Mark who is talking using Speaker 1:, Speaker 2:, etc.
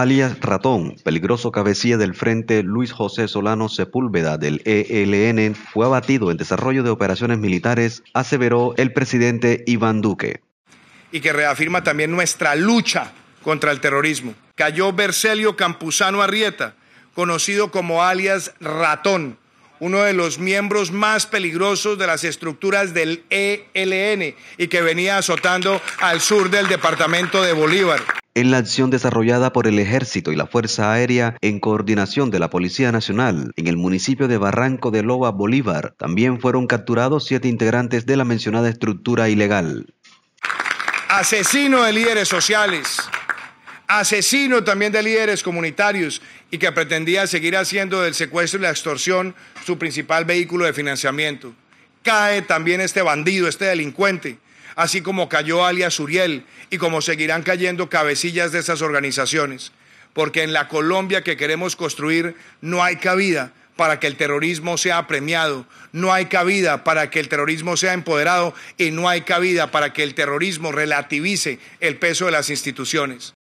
Speaker 1: alias Ratón, peligroso cabecilla del Frente Luis José Solano Sepúlveda del ELN, fue abatido en desarrollo de operaciones militares, aseveró el presidente Iván Duque.
Speaker 2: Y que reafirma también nuestra lucha contra el terrorismo. Cayó Bercelio Campuzano Arrieta, conocido como alias Ratón, uno de los miembros más peligrosos de las estructuras del ELN y que venía azotando al sur del departamento de Bolívar
Speaker 1: en la acción desarrollada por el Ejército y la Fuerza Aérea en coordinación de la Policía Nacional en el municipio de Barranco de Loba, Bolívar. También fueron capturados siete integrantes de la mencionada estructura ilegal.
Speaker 2: Asesino de líderes sociales, asesino también de líderes comunitarios y que pretendía seguir haciendo del secuestro y la extorsión su principal vehículo de financiamiento cae también este bandido, este delincuente, así como cayó alias Uriel y como seguirán cayendo cabecillas de esas organizaciones, porque en la Colombia que queremos construir no hay cabida para que el terrorismo sea premiado, no hay cabida para que el terrorismo sea empoderado y no hay cabida para que el terrorismo relativice el peso de las instituciones.